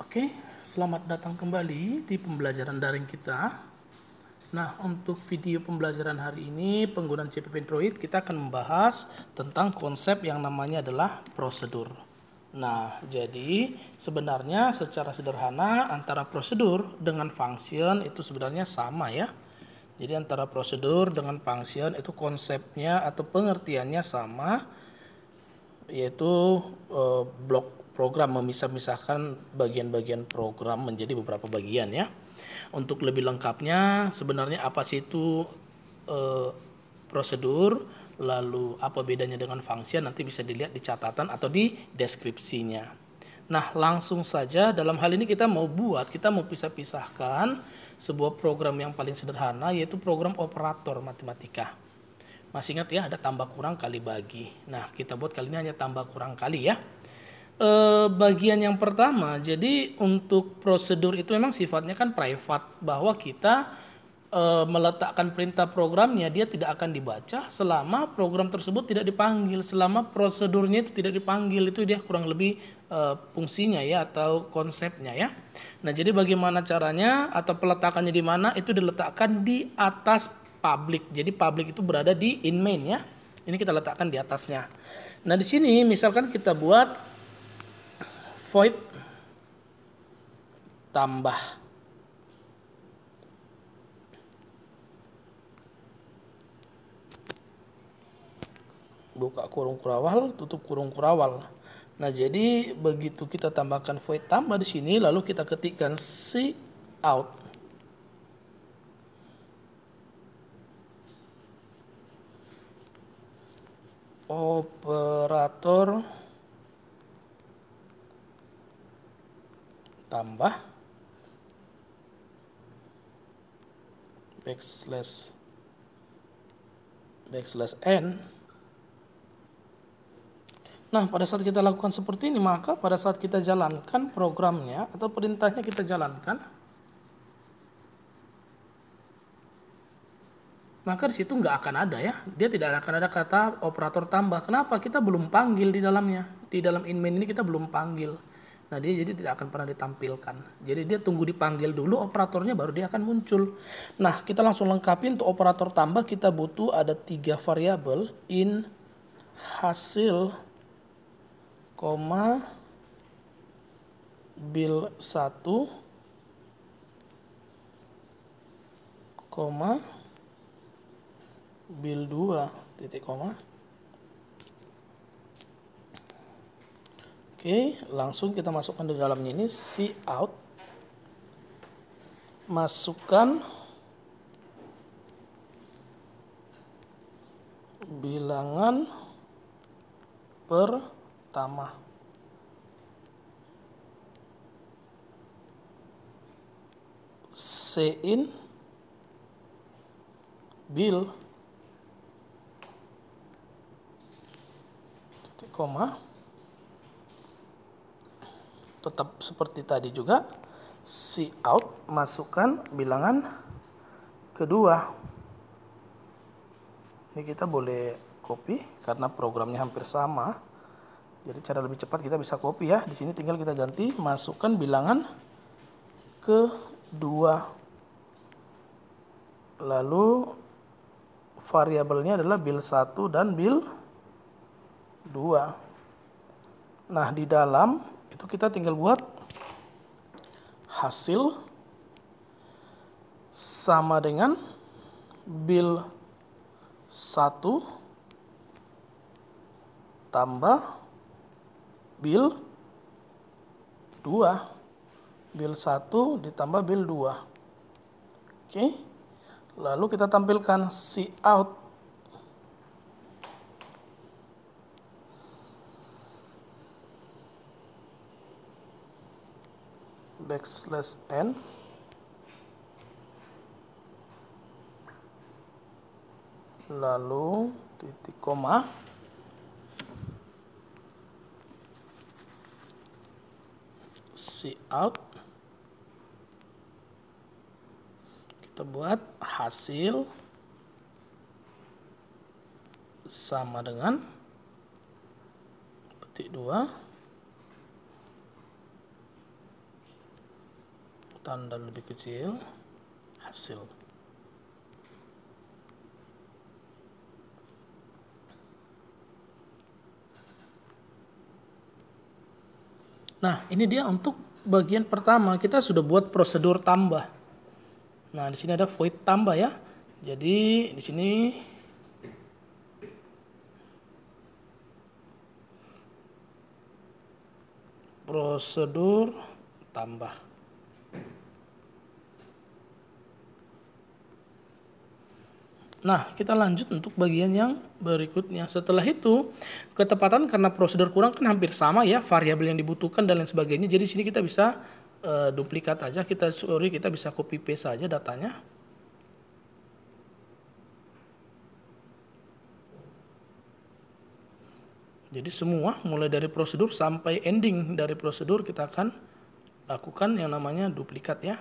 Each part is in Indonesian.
Oke, selamat datang kembali di pembelajaran daring kita. Nah, untuk video pembelajaran hari ini, penggunaan CPP Android, kita akan membahas tentang konsep yang namanya adalah prosedur. Nah, jadi sebenarnya secara sederhana antara prosedur dengan function itu sebenarnya sama ya. Jadi antara prosedur dengan function itu konsepnya atau pengertiannya sama, yaitu e, eh, blok program memisah-misahkan bagian-bagian program menjadi beberapa bagian ya. Untuk lebih lengkapnya sebenarnya apa sih itu eh, prosedur, lalu apa bedanya dengan fungsi nanti bisa dilihat di catatan atau di deskripsinya. Nah, langsung saja dalam hal ini kita mau buat, kita mau pisah-pisahkan sebuah program yang paling sederhana yaitu program operator matematika. Masih ingat ya ada tambah kurang kali bagi. Nah, kita buat kali ini hanya tambah kurang kali ya. Eh, bagian yang pertama, jadi untuk prosedur itu memang sifatnya kan privat bahwa kita e, meletakkan perintah programnya dia tidak akan dibaca selama program tersebut tidak dipanggil, selama prosedurnya itu tidak dipanggil itu dia kurang lebih e, fungsinya ya atau konsepnya ya. Nah, jadi bagaimana caranya atau peletakannya di mana itu diletakkan di atas public. Jadi public itu berada di in main ya. Ini kita letakkan di atasnya. Nah, di sini misalkan kita buat void tambah buka kurung kurawal tutup kurung kurawal nah jadi begitu kita tambahkan void tambah di sini lalu kita ketikkan c out operator tambah backslash backslash n Nah, pada saat kita lakukan seperti ini, maka pada saat kita jalankan programnya atau perintahnya kita jalankan, maka di situ nggak akan ada ya. Dia tidak akan ada kata operator tambah. Kenapa? Kita belum panggil di dalamnya. Di dalam in main ini kita belum panggil. Nah dia jadi tidak akan pernah ditampilkan. Jadi dia tunggu dipanggil dulu operatornya baru dia akan muncul. Nah kita langsung lengkapi untuk operator tambah kita butuh ada tiga variabel in hasil koma bill 1 koma bill 2 titik koma Oke, langsung kita masukkan di dalamnya ini si out. Masukkan bilangan pertama. C in Bill titik koma tetap seperti tadi juga si out masukkan bilangan kedua ini kita boleh copy karena programnya hampir sama jadi cara lebih cepat kita bisa copy ya di sini tinggal kita ganti masukkan bilangan kedua lalu variabelnya adalah bil 1 dan bil 2 nah di dalam itu kita tinggal buat hasil sama dengan bil 1 tambah bil 2 bil 1 ditambah bil 2 oke lalu kita tampilkan si out backslash n lalu titik koma c out kita buat hasil sama dengan petik 2 tanda lebih kecil hasil nah ini dia untuk bagian pertama kita sudah buat prosedur tambah nah di sini ada void tambah ya jadi di sini prosedur tambah Nah, kita lanjut untuk bagian yang berikutnya. Setelah itu, ketepatan karena prosedur kurang kan hampir sama ya, variabel yang dibutuhkan dan lain sebagainya. Jadi sini kita bisa e, duplikat aja, kita sorry kita bisa copy paste saja datanya. Jadi semua mulai dari prosedur sampai ending dari prosedur kita akan lakukan yang namanya duplikat ya.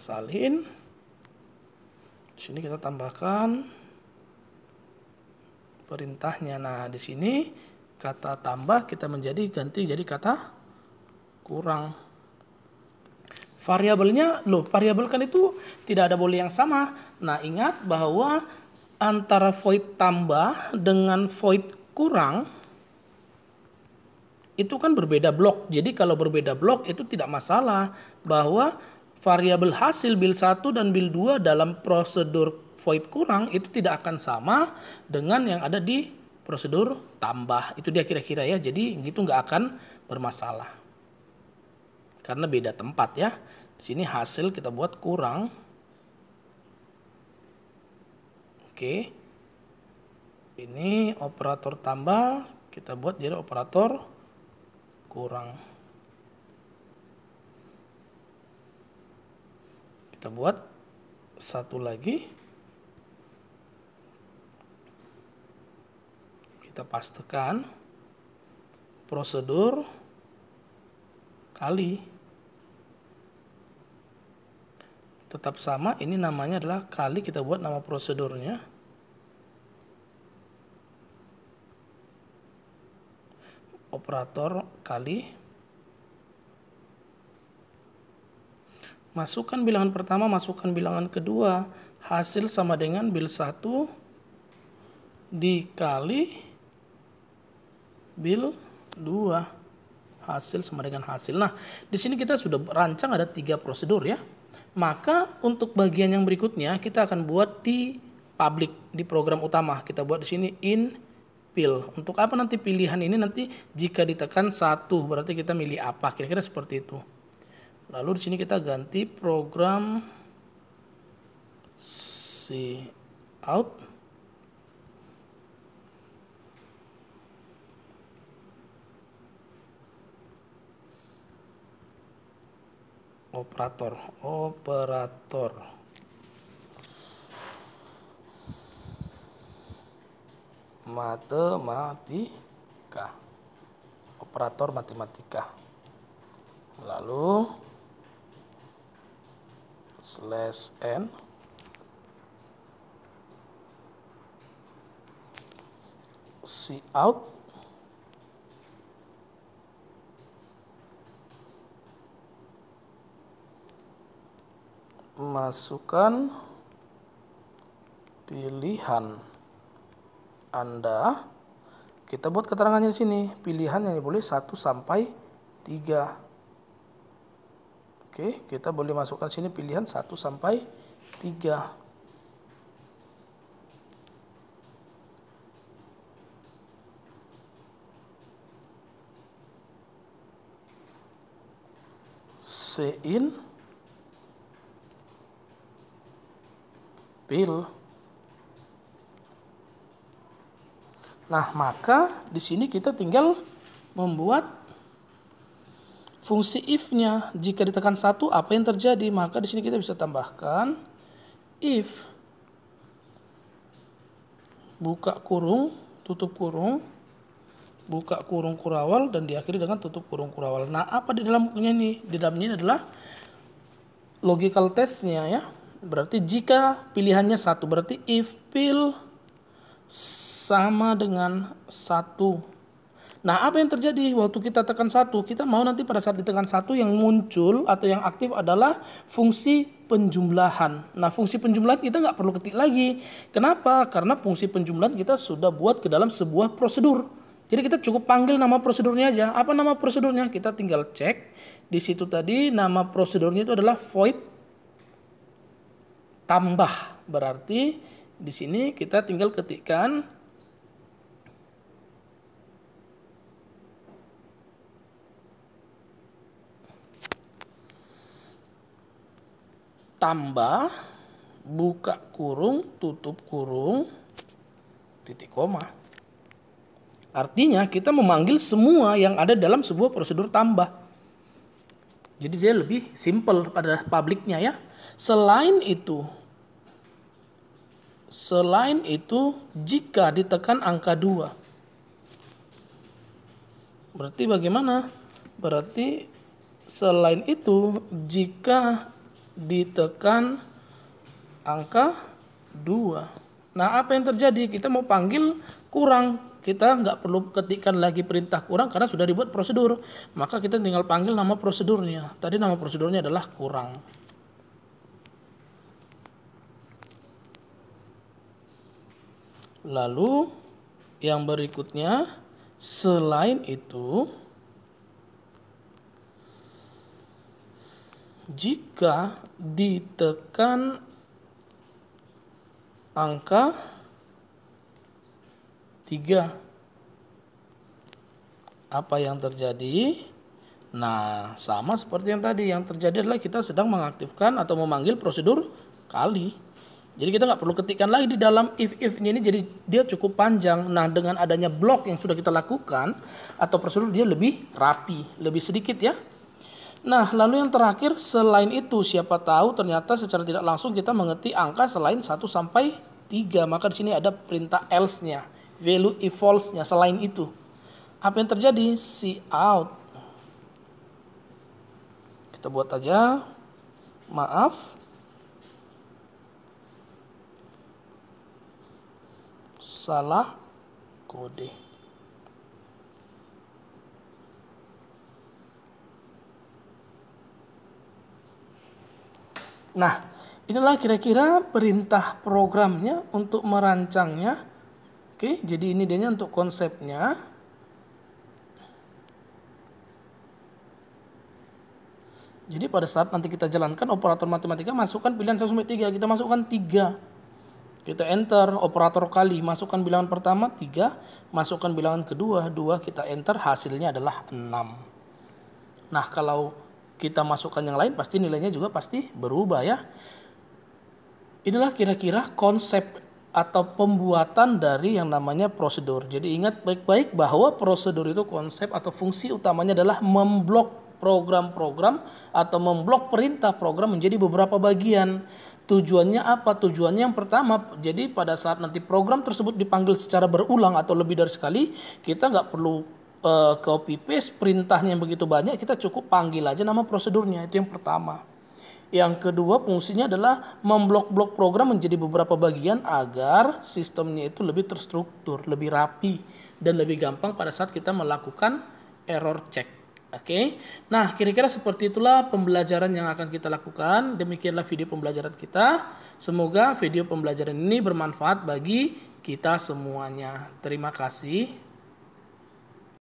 salin di sini kita tambahkan perintahnya nah di sini kata tambah kita menjadi ganti jadi kata kurang variabelnya loh variabel kan itu tidak ada boleh yang sama nah ingat bahwa antara void tambah dengan void kurang itu kan berbeda blok jadi kalau berbeda blok itu tidak masalah bahwa variabel hasil bil 1 dan bil 2 dalam prosedur void kurang itu tidak akan sama dengan yang ada di prosedur tambah. Itu dia kira-kira ya. Jadi gitu nggak akan bermasalah. Karena beda tempat ya. Di sini hasil kita buat kurang. Oke. Ini operator tambah kita buat jadi operator kurang. Kita buat satu lagi. Kita pastikan prosedur kali tetap sama ini namanya adalah kali kita buat nama prosedurnya operator kali Masukkan bilangan pertama, masukkan bilangan kedua. Hasil sama dengan bil 1 dikali bil 2. Hasil sama dengan hasil. Nah, di sini kita sudah rancang ada tiga prosedur ya. Maka untuk bagian yang berikutnya kita akan buat di public, di program utama. Kita buat di sini in pil. Untuk apa nanti pilihan ini nanti jika ditekan satu berarti kita milih apa. Kira-kira seperti itu lalu di sini kita ganti program si out operator operator matematika operator matematika lalu slash n c out masukkan pilihan Anda kita buat keterangannya di sini pilihan yang boleh 1 sampai 3 Oke, kita boleh masukkan sini pilihan 1 sampai 3. Sein pil. Nah, maka di sini kita tinggal membuat fungsi if-nya. Jika ditekan satu, apa yang terjadi? Maka di sini kita bisa tambahkan if buka kurung, tutup kurung, buka kurung kurawal dan diakhiri dengan tutup kurung kurawal. Nah, apa di dalamnya bukunya ini? Di dalamnya adalah logical testnya ya. Berarti jika pilihannya satu, berarti if pil sama dengan satu Nah, apa yang terjadi waktu kita tekan satu? Kita mau nanti pada saat ditekan satu yang muncul atau yang aktif adalah fungsi penjumlahan. Nah, fungsi penjumlahan kita nggak perlu ketik lagi. Kenapa? Karena fungsi penjumlahan kita sudah buat ke dalam sebuah prosedur. Jadi kita cukup panggil nama prosedurnya aja. Apa nama prosedurnya? Kita tinggal cek di situ tadi nama prosedurnya itu adalah void tambah. Berarti di sini kita tinggal ketikkan tambah buka kurung tutup kurung titik koma. Artinya kita memanggil semua yang ada dalam sebuah prosedur tambah. Jadi dia lebih simple pada publiknya ya. Selain itu, selain itu jika ditekan angka 2. Berarti bagaimana? Berarti selain itu jika ditekan angka 2. Nah, apa yang terjadi? Kita mau panggil kurang. Kita nggak perlu ketikkan lagi perintah kurang karena sudah dibuat prosedur. Maka kita tinggal panggil nama prosedurnya. Tadi nama prosedurnya adalah kurang. Lalu yang berikutnya selain itu jika ditekan angka 3 apa yang terjadi nah sama seperti yang tadi yang terjadi adalah kita sedang mengaktifkan atau memanggil prosedur kali jadi kita nggak perlu ketikkan lagi di dalam if if ini jadi dia cukup panjang nah dengan adanya blok yang sudah kita lakukan atau prosedur dia lebih rapi lebih sedikit ya Nah, lalu yang terakhir selain itu siapa tahu ternyata secara tidak langsung kita mengerti angka selain 1 sampai 3. Maka di sini ada perintah else-nya, value if false-nya selain itu. Apa yang terjadi? Si out. Kita buat aja. Maaf. Salah kode. Nah, inilah kira-kira perintah programnya untuk merancangnya. Oke, jadi ini dia untuk konsepnya. Jadi pada saat nanti kita jalankan operator matematika masukkan pilihan 1 sampai 3, kita masukkan 3. Kita enter operator kali, masukkan bilangan pertama 3, masukkan bilangan kedua 2, kita enter hasilnya adalah 6. Nah, kalau kita masukkan yang lain pasti nilainya juga pasti berubah ya. Inilah kira-kira konsep atau pembuatan dari yang namanya prosedur. Jadi ingat baik-baik bahwa prosedur itu konsep atau fungsi utamanya adalah memblok program-program atau memblok perintah program menjadi beberapa bagian. Tujuannya apa? Tujuannya yang pertama, jadi pada saat nanti program tersebut dipanggil secara berulang atau lebih dari sekali, kita nggak perlu uh, copy paste perintahnya yang begitu banyak, kita cukup panggil aja nama prosedurnya. Itu yang pertama. Yang kedua fungsinya adalah memblok-blok program menjadi beberapa bagian agar sistemnya itu lebih terstruktur, lebih rapi, dan lebih gampang pada saat kita melakukan error check. Oke, okay? nah kira-kira seperti itulah pembelajaran yang akan kita lakukan. Demikianlah video pembelajaran kita. Semoga video pembelajaran ini bermanfaat bagi kita semuanya. Terima kasih.